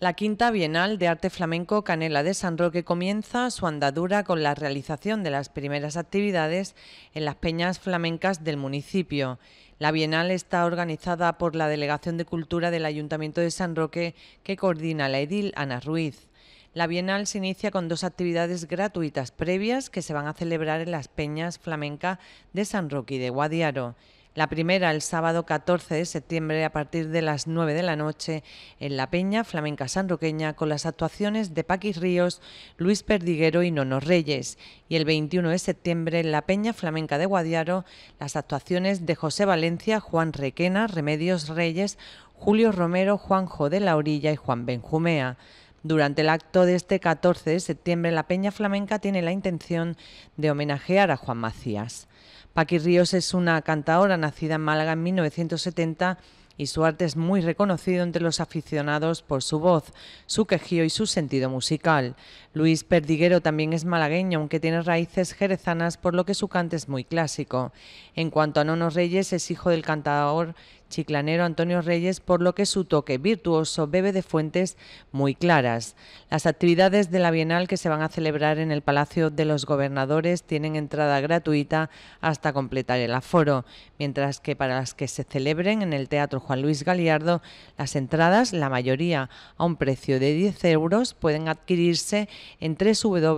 La quinta Bienal de Arte Flamenco Canela de San Roque comienza su andadura con la realización de las primeras actividades en las peñas flamencas del municipio. La Bienal está organizada por la Delegación de Cultura del Ayuntamiento de San Roque que coordina la edil Ana Ruiz. La Bienal se inicia con dos actividades gratuitas previas que se van a celebrar en las peñas flamenca de San Roque y de Guadiaro. La primera el sábado 14 de septiembre a partir de las 9 de la noche en La Peña Flamenca Sanroqueña con las actuaciones de Paquis Ríos, Luis Perdiguero y Nono Reyes. Y el 21 de septiembre en La Peña Flamenca de Guadiaro las actuaciones de José Valencia, Juan Requena, Remedios Reyes, Julio Romero, Juanjo de la Orilla y Juan Benjumea. Durante el acto de este 14 de septiembre, la Peña Flamenca tiene la intención de homenajear a Juan Macías. Paqui Ríos es una cantadora nacida en Málaga en 1970 y su arte es muy reconocido entre los aficionados por su voz, su quejío y su sentido musical. Luis Perdiguero también es malagueño, aunque tiene raíces jerezanas, por lo que su cante es muy clásico. En cuanto a Nono Reyes, es hijo del cantador chiclanero Antonio Reyes, por lo que su toque virtuoso bebe de fuentes muy claras. Las actividades de la Bienal que se van a celebrar en el Palacio de los Gobernadores tienen entrada gratuita hasta completar el aforo, mientras que para las que se celebren en el Teatro Juan Luis Galiardo, las entradas, la mayoría a un precio de 10 euros, pueden adquirirse en www.geeklon.com.